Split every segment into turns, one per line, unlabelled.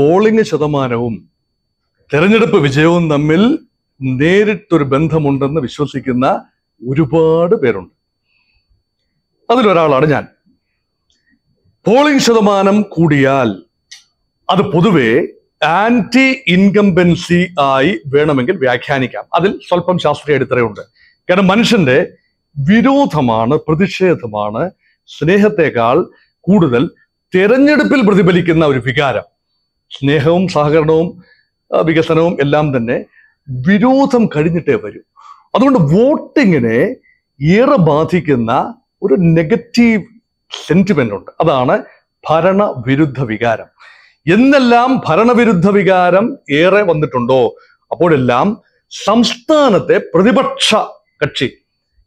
polling ശതമാനവും തെരഞ്ഞെടുപ്പ് വിജയവും തമ്മിൽ നേരിട്ടൊരു ബന്ധമുണ്ടെന്ന് വിശ്വസിക്കുന്ന ഒരുപാട് പേരുണ്ട് അതിലൊരാളാണ് ഞാൻ പോളിംഗ് ശതമാനം കൂടിയാൽ അത് പൊതുവെ ആന്റി ഇൻകംബൻസി ആയി വേണമെങ്കിൽ വ്യാഖ്യാനിക്കാം അതിൽ സ്വല്പം ശാസ്ത്രീയ അടിത്തറയുണ്ട് കാരണം മനുഷ്യന്റെ വിരോധമാണ് പ്രതിഷേധമാണ് സ്നേഹത്തെക്കാൾ കൂടുതൽ തെരഞ്ഞെടുപ്പിൽ പ്രതിഫലിക്കുന്ന ഒരു വികാരം സ്നേഹവും സഹകരണവും വികസനവും എല്ലാം തന്നെ വിരോധം കഴിഞ്ഞിട്ടേ വരൂ അതുകൊണ്ട് വോട്ടിങ്ങിനെ ഏറെ ബാധിക്കുന്ന ഒരു നെഗറ്റീവ് സെന്റിമെന്റ് ഉണ്ട് അതാണ് ഭരണവിരുദ്ധ വികാരം എന്നെല്ലാം ഭരണവിരുദ്ധ വികാരം ഏറെ വന്നിട്ടുണ്ടോ അപ്പോഴെല്ലാം സംസ്ഥാനത്തെ പ്രതിപക്ഷ കക്ഷി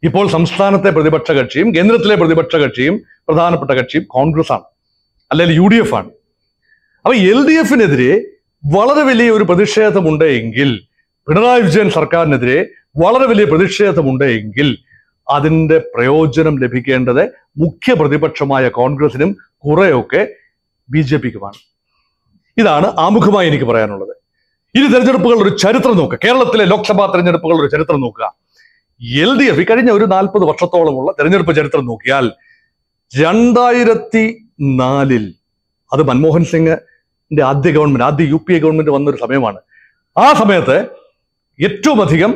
ഇപ്പോൾ സംസ്ഥാനത്തെ പ്രതിപക്ഷ കക്ഷിയും കേന്ദ്രത്തിലെ പ്രതിപക്ഷ കക്ഷിയും പ്രധാനപ്പെട്ട കക്ഷിയും കോൺഗ്രസ് ആണ് അല്ലെങ്കിൽ യു ഡി എഫ് ആണ് അപ്പൊ എൽ ഡി എഫിനെതിരെ വളരെ വലിയ ഒരു പ്രതിഷേധമുണ്ട് എങ്കിൽ പിണറായി വിജയൻ സർക്കാരിനെതിരെ വളരെ വലിയ പ്രതിഷേധമുണ്ട് എങ്കിൽ അതിന്റെ പ്രയോജനം ലഭിക്കേണ്ടത് മുഖ്യ പ്രതിപക്ഷമായ കോൺഗ്രസിനും കുറെയൊക്കെ ബി ജെ പിക്കുമാണ് ഇതാണ് ആമുഖമായി എനിക്ക് പറയാനുള്ളത് ഇനി തെരഞ്ഞെടുപ്പുകളുടെ ഒരു ചരിത്രം നോക്കുക കേരളത്തിലെ ലോക്സഭാ തെരഞ്ഞെടുപ്പുകളുടെ ഒരു ചരിത്രം നോക്കുക എൽ ഡി എഫ് കഴിഞ്ഞ ഒരു നാൽപ്പത് വർഷത്തോളമുള്ള തെരഞ്ഞെടുപ്പ് ചരിത്രം നോക്കിയാൽ രണ്ടായിരത്തി നാലിൽ അത് മൻമോഹൻ സിംഗ് ആദ്യ ഗവൺമെന്റ് ആദ്യ യു പി എ ഗവൺമെന്റ് വന്നൊരു സമയമാണ് ആ സമയത്ത് ഏറ്റവും അധികം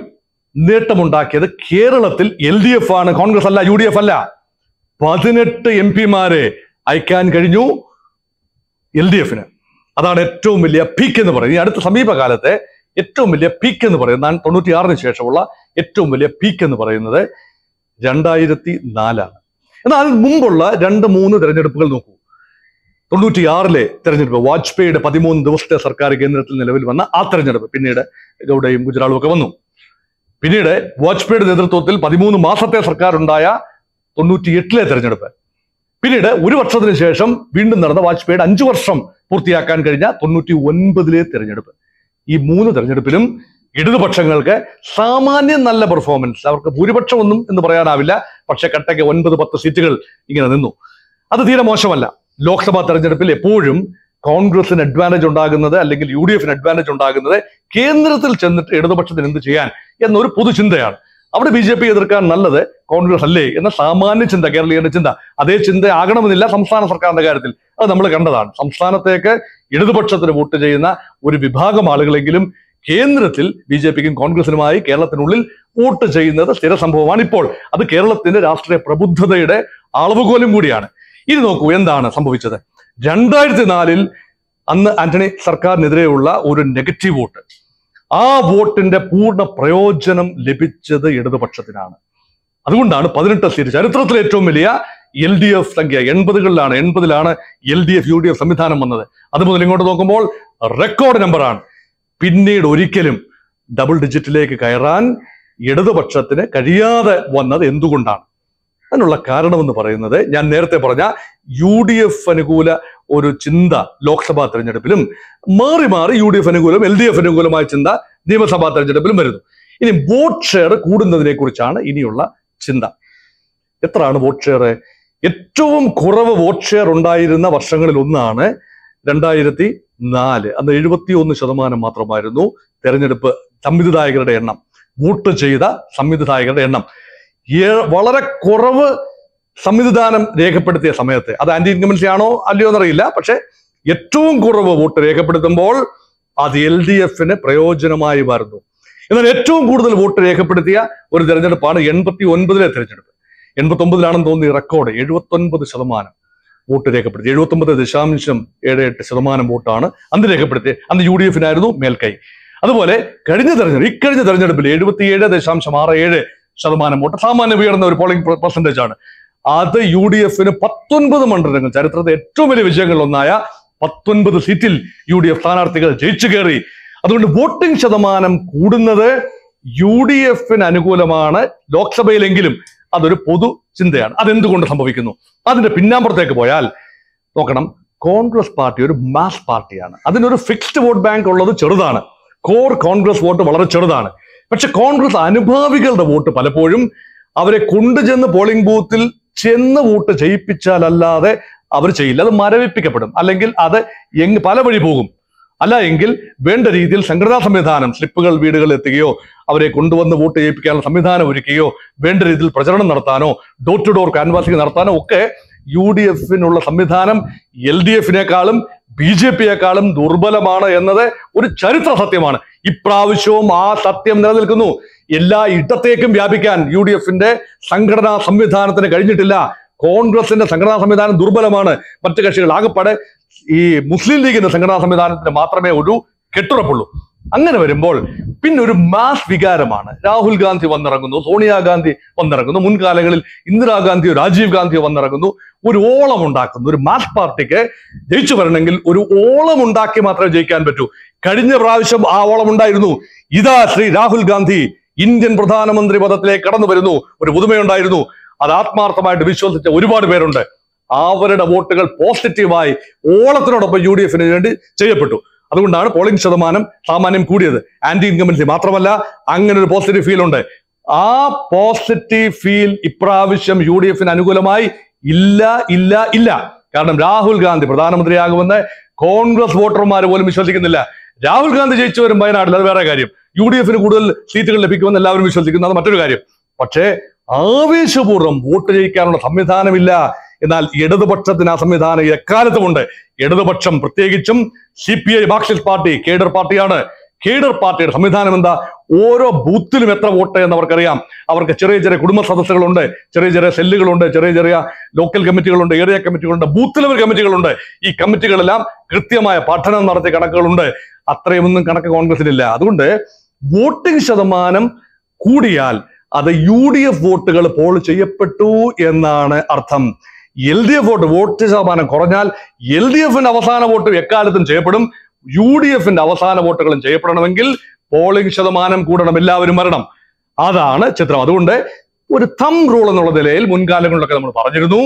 നേട്ടമുണ്ടാക്കിയത് കേരളത്തിൽ എൽ ഡി എഫ് ആണ് കോൺഗ്രസ് അല്ല യു ഡി എഫ് അല്ല പതിനെട്ട് എം പിമാരെ അയക്കാൻ കഴിഞ്ഞു എൽ ഡി എഫിന് അതാണ് ഏറ്റവും വലിയ പീക്ക് എന്ന് പറയുന്നത് ഈ അടുത്ത സമീപകാലത്തെ ഏറ്റവും വലിയ പീക്ക് എന്ന് പറയുന്നത് തൊണ്ണൂറ്റിയാറിന് ശേഷമുള്ള ഏറ്റവും വലിയ പീക്ക് എന്ന് പറയുന്നത് രണ്ടായിരത്തി നാലാണ് എന്നാൽ അതിന് മുമ്പുള്ള രണ്ട് മൂന്ന് തിരഞ്ഞെടുപ്പുകൾ നോക്കൂ തൊണ്ണൂറ്റിയാറിലെ തെരഞ്ഞെടുപ്പ് വാജ്പേയിയുടെ പതിമൂന്ന് ദിവസത്തെ സർക്കാർ കേന്ദ്രത്തിൽ നിലവിൽ വന്ന ആ തെരഞ്ഞെടുപ്പ് പിന്നീട് ഗൗഡയും ഗുജറാളും ഒക്കെ വന്നു പിന്നീട് വാജ്പേയിയുടെ നേതൃത്വത്തിൽ പതിമൂന്ന് മാസത്തെ സർക്കാർ ഉണ്ടായ തൊണ്ണൂറ്റിയെട്ടിലെ തെരഞ്ഞെടുപ്പ് പിന്നീട് ഒരു വർഷത്തിന് ശേഷം വീണ്ടും നടന്ന വാജ്പേയിയുടെ അഞ്ചു വർഷം പൂർത്തിയാക്കാൻ കഴിഞ്ഞ തൊണ്ണൂറ്റി ഒൻപതിലെ തെരഞ്ഞെടുപ്പ് ഈ മൂന്ന് തെരഞ്ഞെടുപ്പിലും ഇടതുപക്ഷങ്ങൾക്ക് സാമാന്യം നല്ല പെർഫോമൻസ് അവർക്ക് ഭൂരിപക്ഷം ഒന്നും എന്ന് പറയാനാവില്ല പക്ഷെ കട്ടയ്ക്ക് ഒൻപത് പത്ത് സീറ്റുകൾ ഇങ്ങനെ നിന്നു അത് തീരെ മോശമല്ല ലോക്സഭാ തെരഞ്ഞെടുപ്പിൽ എപ്പോഴും കോൺഗ്രസിന് അഡ്വാൻറ്റേജ് ഉണ്ടാകുന്നത് അല്ലെങ്കിൽ യു ഡി എഫിന് അഡ്വാൻറ്റേജ് ഉണ്ടാകുന്നത് കേന്ദ്രത്തിൽ ചെന്നിട്ട് ഇടതുപക്ഷത്തിന് എന്ത് ചെയ്യാൻ എന്നൊരു പൊതുചിന്തയാണ് അവിടെ ബി ജെ പി എതിർക്കാൻ നല്ലത് കോൺഗ്രസ് അല്ലേ എന്ന സാമാന്യ ചിന്ത കേരളീയന്റെ ചിന്ത അതേ ചിന്ത ആകണമെന്നില്ല സംസ്ഥാന സർക്കാരിന്റെ കാര്യത്തിൽ അത് നമ്മൾ കണ്ടതാണ് സംസ്ഥാനത്തേക്ക് ഇടതുപക്ഷത്തിന് വോട്ട് ചെയ്യുന്ന ഒരു വിഭാഗം ആളുകളെങ്കിലും കേന്ദ്രത്തിൽ ബി ജെ പിക്കും കോൺഗ്രസിനുമായി കേരളത്തിനുള്ളിൽ വോട്ട് ചെയ്യുന്നത് സ്ഥിര സംഭവമാണ് ഇപ്പോൾ അത് കേരളത്തിന്റെ രാഷ്ട്രീയ പ്രബുദ്ധതയുടെ അളവുകോലും കൂടിയാണ് ഇത് നോക്കൂ എന്താണ് സംഭവിച്ചത് രണ്ടായിരത്തി നാലിൽ അന്ന് ആന്റണി സർക്കാരിനെതിരെയുള്ള ഒരു നെഗറ്റീവ് വോട്ട് ആ വോട്ടിന്റെ പൂർണ്ണ പ്രയോജനം ലഭിച്ചത് ഇടതുപക്ഷത്തിനാണ് അതുകൊണ്ടാണ് പതിനെട്ട് സീറ്റ് ചരിത്രത്തിലെ ഏറ്റവും വലിയ എൽ ഡി എഫ് സംഖ്യ എൺപതുകളിലാണ് എൺപതിലാണ് L D F U D F സംവിധാനം വന്നത് അത് മുതൽ ഇങ്ങോട്ട് നോക്കുമ്പോൾ റെക്കോർഡ് നമ്പറാണ് പിന്നീട് ഒരിക്കലും ഡബിൾ ഡിജിറ്റിലേക്ക് കയറാൻ ഇടതുപക്ഷത്തിന് കഴിയാതെ വന്നത് എന്തുകൊണ്ടാണ് അതിനുള്ള കാരണമെന്ന് പറയുന്നത് ഞാൻ നേരത്തെ പറഞ്ഞ യു ഡി എഫ് അനുകൂല ഒരു ചിന്ത ലോക്സഭാ തെരഞ്ഞെടുപ്പിലും മാറി മാറി യു ഡി എഫ് അനുകൂലം എൽ ഡി എഫ് അനുകൂലമായ ചിന്ത നിയമസഭാ തെരഞ്ഞെടുപ്പിലും വരുന്നു ഇനി വോട്ട് ഷെയർ കൂടുന്നതിനെ കുറിച്ചാണ് ഇനിയുള്ള ചിന്ത എത്രയാണ് വോട്ട് ഷെയർ ഏറ്റവും കുറവ് വോട്ട് ഷെയർ ഉണ്ടായിരുന്ന വർഷങ്ങളിൽ ഒന്നാണ് രണ്ടായിരത്തി നാല് അന്ന് എഴുപത്തി ഒന്ന് ശതമാനം മാത്രമായിരുന്നു തെരഞ്ഞെടുപ്പ് സംവിധായകരുടെ എണ്ണം വോട്ട് ചെയ്ത സംവിധായകരുടെ എണ്ണം വളരെ കുറവ് സംവിധാനം രേഖപ്പെടുത്തിയ സമയത്ത് അത് ആന്റി ഇൻകമൻസി ആണോ അല്ലയോ എന്നറിയില്ല പക്ഷെ ഏറ്റവും കുറവ് വോട്ട് രേഖപ്പെടുത്തുമ്പോൾ അത് എൽ ഡി എഫിന് പ്രയോജനമായി മാറുന്നു എന്നാൽ ഏറ്റവും കൂടുതൽ വോട്ട് രേഖപ്പെടുത്തിയ ഒരു തെരഞ്ഞെടുപ്പാണ് എൺപത്തി ഒൻപതിലെ തെരഞ്ഞെടുപ്പ് എൺപത്തി ഒമ്പതിലാണെന്ന് തോന്നി റെക്കോർഡ് എഴുപത്തൊൻപത് ശതമാനം വോട്ട് രേഖപ്പെടുത്തി എഴുപത്തൊമ്പത് ദശാംശം ഏഴ് എട്ട് ശതമാനം വോട്ടാണ് അന്ന് രേഖപ്പെടുത്തിയത് അന്ന് യു ഡി എഫിനായിരുന്നു മേൽക്കൈ അതുപോലെ കഴിഞ്ഞ തെരഞ്ഞെടുപ്പ് ഇക്കഴിഞ്ഞ തെരഞ്ഞെടുപ്പിൽ എഴുപത്തിയേഴ് ദശാംശം ആറ് ഏഴ് ശതമാനം വോട്ട് സാമാന്യം ഉയർന്ന ഒരു പോളിംഗ് പെർസെൻറ്റേജ് ആണ് അത് യു ഡി എഫിന് പത്തൊൻപത് മണ്ഡലങ്ങൾ ചരിത്രത്തിലെ ഏറ്റവും വലിയ വിജയങ്ങളിലൊന്നായ പത്തൊൻപത് സീറ്റിൽ യു ഡി എഫ് സ്ഥാനാർത്ഥികൾ ജയിച്ചു കയറി അതുകൊണ്ട് വോട്ടിംഗ് ശതമാനം കൂടുന്നത് യു ഡി എഫിന് അനുകൂലമാണ് ലോക്സഭയിലെങ്കിലും അതൊരു പൊതു ചിന്തയാണ് അതെന്തുകൊണ്ട് സംഭവിക്കുന്നു അതിന്റെ പിന്നാമ്പുറത്തേക്ക് പോയാൽ നോക്കണം കോൺഗ്രസ് പാർട്ടി ഒരു മാസ് പാർട്ടിയാണ് അതിനൊരു ഫിക്സ്ഡ് വോട്ട് ബാങ്ക് ഉള്ളത് ചെറുതാണ് കോർ കോൺഗ്രസ് വോട്ട് വളരെ ചെറുതാണ് പക്ഷെ കോൺഗ്രസ് അനുഭാവികളുടെ വോട്ട് പലപ്പോഴും അവരെ കൊണ്ടുചെന്ന് പോളിംഗ് ബൂത്തിൽ ചെന്ന് വോട്ട് ചെയ്യിപ്പിച്ചാലല്ലാതെ അവർ ചെയ്യില്ല അത് മരവിപ്പിക്കപ്പെടും അല്ലെങ്കിൽ അത് എങ് പല വഴി പോകും അല്ല എങ്കിൽ വേണ്ട രീതിയിൽ സംഘടനാ സംവിധാനം സ്ലിപ്പുകൾ വീടുകളിൽ എത്തുകയോ അവരെ കൊണ്ടുവന്ന് വോട്ട് ചെയ്യിപ്പിക്കാനുള്ള സംവിധാനം ഒരുക്കുകയോ വേണ്ട രീതിയിൽ പ്രചരണം നടത്താനോ ഡോർ ടു ഡോർ കാൻവാസിംഗ് നടത്താനോ ഒക്കെ യു ഡി എഫിനുള്ള സംവിധാനം എൽ ഡി എഫിനേക്കാളും ബി ജെ പിയെക്കാളും ദുർബലമാണ് എന്നത് ഒരു ചരിത്ര സത്യമാണ് ഇപ്രാവശ്യവും ആ സത്യം നിലനിൽക്കുന്നു എല്ലാ ഇടത്തേക്കും വ്യാപിക്കാൻ യു ഡി എഫിന്റെ സംഘടനാ സംവിധാനത്തിന് കഴിഞ്ഞിട്ടില്ല കോൺഗ്രസിന്റെ സംഘടനാ സംവിധാനം ദുർബലമാണ് മറ്റു കക്ഷികൾ ആകെപ്പാടെ ഈ മുസ്ലിം ലീഗിന്റെ സംഘടനാ സംവിധാനത്തിന് മാത്രമേ ഒരു കെട്ടുറപ്പുള്ളൂ അങ്ങനെ വരുമ്പോൾ പിന്നെ ഒരു മാസ് വികാരമാണ് രാഹുൽ ഗാന്ധി വന്നിറങ്ങുന്നു സോണിയാഗാന്ധി വന്നിറങ്ങുന്നു മുൻകാലങ്ങളിൽ ഇന്ദിരാഗാന്ധിയോ രാജീവ് ഗാന്ധിയോ വന്നിറങ്ങുന്നു ഒരു ഓളം ഉണ്ടാക്കുന്നു ഒരു മാസ് പാർട്ടിക്ക് ജയിച്ചു വരണമെങ്കിൽ ഒരു ഓളം ഉണ്ടാക്കി മാത്രമേ ജയിക്കാൻ പറ്റൂ കഴിഞ്ഞ പ്രാവശ്യം ആ ഓളം ഉണ്ടായിരുന്നു ഇതാ ശ്രീ രാഹുൽ ഗാന്ധി ഇന്ത്യൻ പ്രധാനമന്ത്രി പദത്തിലേക്ക് കടന്നു വരുന്നു ഒരു പുതുമയുണ്ടായിരുന്നു അത് ആത്മാർത്ഥമായിട്ട് വിശ്വസിച്ച ഒരുപാട് പേരുണ്ട് അവരുടെ വോട്ടുകൾ പോസിറ്റീവായി ഓളത്തിനോടൊപ്പം യു ഡി എഫിന് വേണ്ടി ചെയ്യപ്പെട്ടു അതുകൊണ്ടാണ് പോളിംഗ് ശതമാനം സാമാന്യം കൂടിയത് ആന്റി ഇൻകമൻസി മാത്രമല്ല അങ്ങനെ ഒരു പോസിറ്റീവ് ഫീൽ ഉണ്ട് ആ പോസിറ്റീവ് ഫീൽ ഇപ്രാവശ്യം യു ഡി എഫിന് അനുകൂലമായി ഇല്ല ഇല്ല ഇല്ല കാരണം രാഹുൽ ഗാന്ധി പ്രധാനമന്ത്രിയാകുമെന്ന് കോൺഗ്രസ് വോട്ടർമാർ പോലും വിശ്വസിക്കുന്നില്ല രാഹുൽ ഗാന്ധി ജയിച്ചു വരും വയനാട്ടിൽ അത് വേറെ കാര്യം യു ഡി എഫിന് കൂടുതൽ സീറ്റുകൾ ലഭിക്കുമെന്ന് എല്ലാവരും വിശ്വസിക്കുന്നു അത് മറ്റൊരു കാര്യം പക്ഷേ ആവേശപൂർവ്വം വോട്ട് ജയിക്കാനുള്ള സംവിധാനമില്ല എന്നാൽ ഇടതുപക്ഷത്തിന് ആ സംവിധാനം എക്കാലത്തുമുണ്ട് ഇടതുപക്ഷം പ്രത്യേകിച്ചും C P I Marxist party cadre പാർട്ടിയാണ് കേഡർ പാർട്ടിയുടെ സംവിധാനം എന്താ ഓരോ ബൂത്തിലും എത്ര വോട്ട് എന്ന് അവർക്കറിയാം അവർക്ക് ചെറിയ ചെറിയ കുടുംബ സദസ്സുകളുണ്ട് ചെറിയ ചെറിയ സെല്ലുകളുണ്ട് ചെറിയ ചെറിയ ലോക്കൽ കമ്മിറ്റികളുണ്ട് ഏരിയ കമ്മിറ്റികളുണ്ട് ബൂത്ത് ലെവൽ കമ്മിറ്റികളുണ്ട് ഈ കമ്മിറ്റികളെല്ലാം കൃത്യമായ പഠനം നടത്തിയ കണക്കുകളുണ്ട് അത്രയുമൊന്നും കണക്ക് കോൺഗ്രസിലില്ല അതുകൊണ്ട് വോട്ടിംഗ് ശതമാനം കൂടിയാൽ അത് യു ഡി എഫ് വോട്ടുകൾ പോൾ ചെയ്യപ്പെട്ടു എന്നാണ് അർത്ഥം L D F vote vote ശതമാനം കുറഞ്ഞാൽ എൽ ഡി എഫിന്റെ അവസാന വോട്ട് എക്കാലത്തും ചെയ്യപ്പെടും യു ഡി എഫിന്റെ അവസാന വോട്ടുകളും ചെയ്യപ്പെടണമെങ്കിൽ പോളിംഗ് ശതമാനം കൂടണം എല്ലാവരും വരണം അതാണ് ചിത്രം അതുകൊണ്ട് ഒരു തം റൂൾ എന്നുള്ള നിലയിൽ മുൻകാലങ്ങളിലൊക്കെ നമ്മൾ പറഞ്ഞിരുന്നു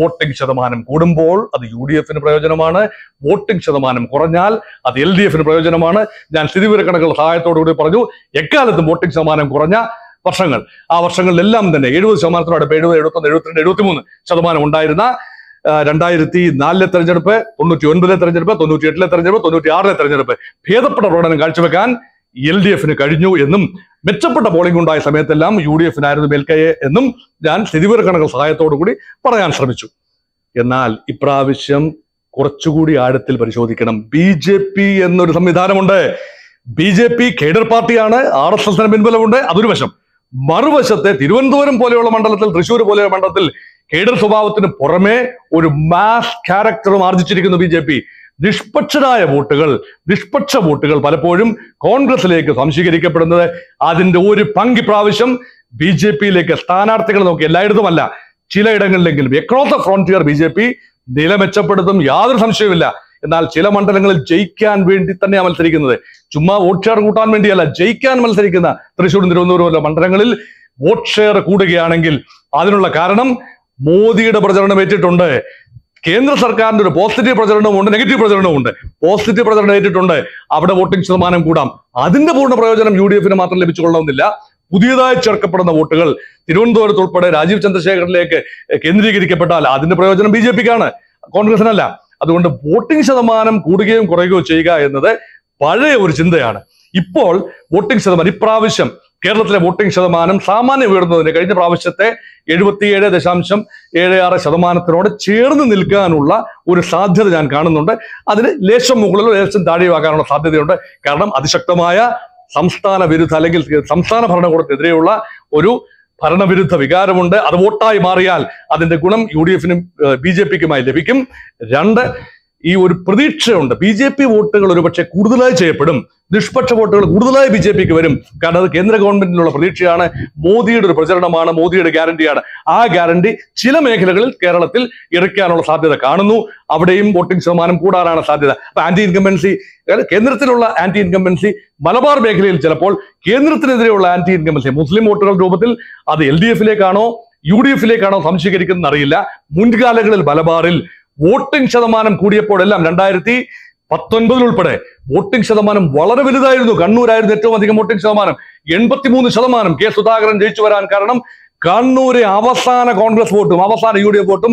വോട്ടിംഗ് ശതമാനം കൂടുമ്പോൾ അത് യു ഡി എഫിന് പ്രയോജനമാണ് വോട്ടിംഗ് ശതമാനം കുറഞ്ഞാൽ അത് എൽ ഡി എഫിന് പ്രയോജനമാണ് ഞാൻ സ്ഥിതിവിവരക്കണക്കുകളുടെ സഹായത്തോടുകൂടി പറഞ്ഞു എക്കാലത്തും വോട്ടിംഗ് ശതമാനം കുറഞ്ഞ വർഷങ്ങൾ ആ വർഷങ്ങളിലെല്ലാം തന്നെ എഴുപത് ശതമാനത്തിനോട് എഴുപത് എഴുപത്തൊന്ന് എഴുപത്തിരണ്ട് എഴുപത്തിമൂന്ന് ശതമാനം ഉണ്ടായിരുന്ന രണ്ടായിരത്തി നാലിലെ തെരഞ്ഞെടുപ്പ് തൊണ്ണൂറ്റി ഒൻപതിലെ തെരഞ്ഞെടുപ്പ് തൊണ്ണൂറ്റി എട്ടിലെ തെരഞ്ഞെടുപ്പ് തൊണ്ണൂറ്റി ആറിലെ തെരഞ്ഞെടുപ്പ് ഭേദപ്പെട്ട പ്രകടനം കാഴ്ചവെക്കാൻ എൽ ഡി എഫിന് കഴിഞ്ഞു എന്നും മെച്ചപ്പെട്ട പോളിംഗ് ഉണ്ടായ സമയത്തെല്ലാം യു ഡി എഫിനായിരുന്നു മേൽക്കയെ എന്നും ഞാൻ സ്ഥിതിവിവരക്കണക്കൾ സഹായത്തോടു കൂടി പറയാൻ ശ്രമിച്ചു എന്നാൽ ഇപ്രാവശ്യം കുറച്ചുകൂടി ആഴത്തിൽ പരിശോധിക്കണം ബി ജെ പി എന്നൊരു സംവിധാനമുണ്ട് ബി ജെ പി കേഡർ പാർട്ടിയാണ് ആർ എസ് എസിന് പിൻബലമുണ്ട് അതൊരു വശം മറുവശത്തെ തിരുവനന്തപുരം പോലെയുള്ള മണ്ഡലത്തിൽ തൃശ്ശൂർ പോലെയുള്ള മണ്ഡലത്തിൽ കേഡർ സ്വഭാവത്തിന് പുറമെ ഒരു മാസ് ക്യാരക്ടറും ആർജിച്ചിരിക്കുന്നു ബി ജെ പി നിഷ്പക്ഷരായ വോട്ടുകൾ നിഷ്പക്ഷ വോട്ടുകൾ പലപ്പോഴും കോൺഗ്രസിലേക്ക് സംശീകരിക്കപ്പെടുന്നത് അതിന്റെ ഒരു പങ്ക് പ്രാവശ്യം ബി ജെ പിയിലേക്ക് സ്ഥാനാർത്ഥികൾ നോക്കി എല്ലായിടത്തുമല്ല ചിലയിടങ്ങളിലെങ്കിലും across the frontier B J P നില മെച്ചപ്പെടുത്തും യാതൊരു സംശയവുമില്ല എന്നാൽ ചില മണ്ഡലങ്ങളിൽ ജയിക്കാൻ വേണ്ടി തന്നെയാണ് മത്സരിക്കുന്നത് ചുമ്മാ വോട്ട് ഷെയർ കൂട്ടാൻ വേണ്ടിയല്ല ജയിക്കാൻ മത്സരിക്കുന്ന തൃശ്ശൂർ തിരുവനന്തപുരം മണ്ഡലങ്ങളിൽ വോട്ട് ഷെയർ കൂടുകയാണെങ്കിൽ അതിനുള്ള കാരണം മോദിയുടെ പ്രചരണം ഏറ്റിട്ടുണ്ട് കേന്ദ്ര സർക്കാരിന്റെ ഒരു പോസിറ്റീവ് പ്രചരണവും ഉണ്ട് നെഗറ്റീവ് പ്രചരണവും ഉണ്ട് പോസിറ്റീവ് പ്രചരണം ഏറ്റിട്ടുണ്ട് അവിടെ വോട്ടിംഗ് ശതമാനം കൂടാം അതിന്റെ പൂർണ്ണ പ്രയോജനം യു ഡി എഫിന് മാത്രം ലഭിച്ചുകൊള്ളണമെന്നില്ല പുതിയതായി ചേർക്കപ്പെടുന്ന വോട്ടുകൾ തിരുവനന്തപുരത്ത് ഉൾപ്പെടെ രാജീവ് ചന്ദ്രശേഖരനിലേക്ക് കേന്ദ്രീകരിക്കപ്പെട്ടാൽ അതിന്റെ പ്രയോജനം ബി ജെ പിക്കാണ് കോൺഗ്രസിനല്ല അതുകൊണ്ട് വോട്ടിംഗ് ശതമാനം കൂടുകയും കുറയുകയോ ചെയ്യുക എന്നത് പഴയ ഒരു ചിന്തയാണ് ഇപ്പോൾ വോട്ടിംഗ് ശതമാനം ഇപ്രാവശ്യം കേരളത്തിലെ വോട്ടിംഗ് ശതമാനം സാമാന്യം ഉയർന്നതിന് കഴിഞ്ഞ പ്രാവശ്യത്തെ എഴുപത്തിയേഴ് ദശാംശം ഏഴ് ആറ് ശതമാനത്തിനോട് ചേർന്ന് നിൽക്കാനുള്ള ഒരു സാധ്യത ഞാൻ കാണുന്നുണ്ട് അതിന് ലേശം മുകളിലോ ലേശം താഴെയാകാനുള്ള സാധ്യതയുണ്ട് കാരണം അതിശക്തമായ സംസ്ഥാന വിരുദ്ധ അല്ലെങ്കിൽ സംസ്ഥാന ഭരണകൂടത്തിനെതിരെയുള്ള ഒരു ഭരണവിരുദ്ധ വികാരമുണ്ട് അത് വോട്ടായി മാറിയാൽ അതിന്റെ ഗുണം യു ഡി എഫിനും ബി ജെ പിക്കുമായി ലഭിക്കും രണ്ട് ഈ ഒരു പ്രതീക്ഷയുണ്ട് ബി ജെ പി വോട്ടുകൾ ഒരുപക്ഷെ കൂടുതലായി ചെയ്യപ്പെടും നിഷ്പക്ഷ വോട്ടുകൾ കൂടുതലായി ബി ജെ പിക്ക് വരും കാരണം അത് കേന്ദ്ര ഗവൺമെന്റിനുള്ള പ്രതീക്ഷയാണ് മോദിയുടെ ഒരു പ്രചരണമാണ് മോദിയുടെ ഗ്യാരണ്ടിയാണ് ആ ഗ്യാരണ്ടി ചില മേഖലകളിൽ കേരളത്തിൽ ഇറക്കാനുള്ള സാധ്യത കാണുന്നു അവിടെയും വോട്ടിംഗ് ശതമാനം കൂടാനാണ് സാധ്യത അപ്പൊ ആന്റി ഇൻകംബൻസി കേന്ദ്രത്തിലുള്ള ആന്റി ഇൻകംബൻസി മലബാർ മേഖലയിൽ ചിലപ്പോൾ കേന്ദ്രത്തിനെതിരെയുള്ള ആന്റി ഇൻകംബൻസി മുസ്ലിം വോട്ടുകൾ രൂപത്തിൽ അത് എൽ ഡി എഫിലേക്കാണോ യു ഡി എഫിലേക്കാണോ സംശീകരിക്കുന്നറിയില്ല മുൻകാലങ്ങളിൽ മലബാറിൽ വോട്ടിംഗ് ശതമാനം കൂടിയപ്പോഴെല്ലാം രണ്ടായിരത്തി പത്തൊൻപതിൽ ഉൾപ്പെടെ വോട്ടിംഗ് ശതമാനം വളരെ വലുതായിരുന്നു കണ്ണൂരായിരുന്നു ഏറ്റവും അധികം വോട്ടിംഗ് ശതമാനം എൺപത്തിമൂന്ന് ശതമാനം കെ സുധാകരൻ ജയിച്ചു വരാൻ കാരണം കണ്ണൂരെ അവസാന കോൺഗ്രസ് വോട്ടും അവസാന യു ഡി എഫ് വോട്ടും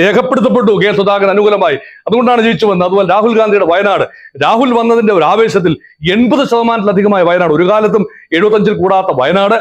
രേഖപ്പെടുത്തപ്പെട്ടു കെ സുധാകരൻ അനുകൂലമായി അതുകൊണ്ടാണ് ജയിച്ചു വന്നത് അതുപോലെ രാഹുൽ ഗാന്ധിയുടെ വയനാട് രാഹുൽ വന്നതിന്റെ ഒരു ആവേശത്തിൽ എൺപത് ശതമാനത്തിലധികമായ വയനാട് ഒരു കാലത്തും എഴുപത്തഞ്ചിൽ കൂടാത്ത വയനാട്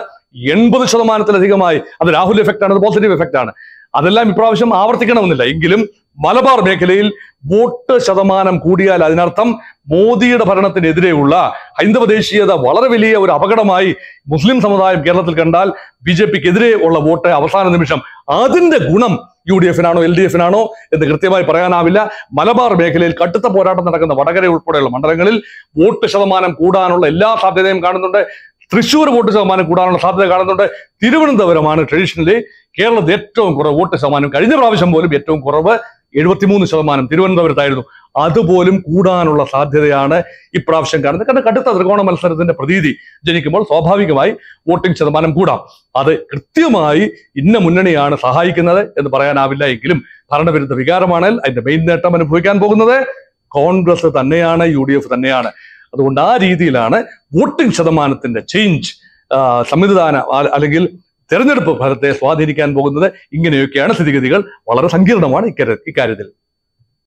എൺപത് ശതമാനത്തിലധികമായി അത് രാഹുൽ എഫക്റ്റ് ആണ് അത് പോസിറ്റീവ് എഫക്റ്റ് ആണ് അതെല്ലാം ഇപ്രാവശ്യം ആവർത്തിക്കണമെന്നില്ല എങ്കിലും മലബാർ മേഖലയിൽ വോട്ട് ശതമാനം കൂടിയാൽ അതിനർത്ഥം മോദിയുടെ ഭരണത്തിനെതിരെയുള്ള ഹൈന്ദവ ദേശീയത വളരെ വലിയ ഒരു അപകടമായി മുസ്ലിം സമുദായം കേരളത്തിൽ കണ്ടാൽ ബി ജെ പിക്കെതിരെ ഉള്ള വോട്ട് അവസാന നിമിഷം അതിന്റെ ഗുണം യു ഡി എഫിനാണോ എൽ ഡി എഫിനാണോ എന്ന് കൃത്യമായി പറയാനാവില്ല മലബാർ മേഖലയിൽ കടുത്ത പോരാട്ടം നടക്കുന്ന വടകര ഉൾപ്പെടെയുള്ള മണ്ഡലങ്ങളിൽ വോട്ട് ശതമാനം കൂടാനുള്ള എല്ലാ സാധ്യതയും കാണുന്നുണ്ട് തൃശ്ശൂർ വോട്ട് ശതമാനം കൂടാനുള്ള സാധ്യത കാണുന്നുണ്ട് തിരുവനന്തപുരമാണ് ട്രഡീഷണലി കേരളത്തിൽ ഏറ്റവും കുറവ് വോട്ട് ശതമാനം കഴിഞ്ഞ പ്രാവശ്യം പോലും ഏറ്റവും കുറവ് എഴുപത്തിമൂന്ന് ശതമാനം തിരുവനന്തപുരത്തായിരുന്നു അതുപോലും കൂടാനുള്ള സാധ്യതയാണ് ഇപ്രാവശ്യം കാണുന്നത് കാരണം കടുത്ത ത്രികോണ മത്സരത്തിന്റെ പ്രതീതി ജനിക്കുമ്പോൾ സ്വാഭാവികമായി വോട്ടിംഗ് ശതമാനം കൂടാം അത് കൃത്യമായി ഇന്ന മുന്നണിയാണ് സഹായിക്കുന്നത് എന്ന് പറയാനാവില്ല എങ്കിലും ഭരണവിരുദ്ധ വികാരമാണെങ്കിൽ അതിന്റെ മെയിൻ നേട്ടം അനുഭവിക്കാൻ പോകുന്നത് കോൺഗ്രസ് തന്നെയാണ് യു തന്നെയാണ് അതുകൊണ്ട് ആ രീതിയിലാണ് വോട്ടിംഗ് ശതമാനത്തിന്റെ ചേഞ്ച് സംവിധാന അല്ലെങ്കിൽ തെരഞ്ഞെടുപ്പ് ഫലത്തെ സ്വാധീനിക്കാൻ പോകുന്നത് ഇങ്ങനെയൊക്കെയാണ് സ്ഥിതിഗതികൾ വളരെ സങ്കീർണമാണ് ഇക്കാര്യത്തിൽ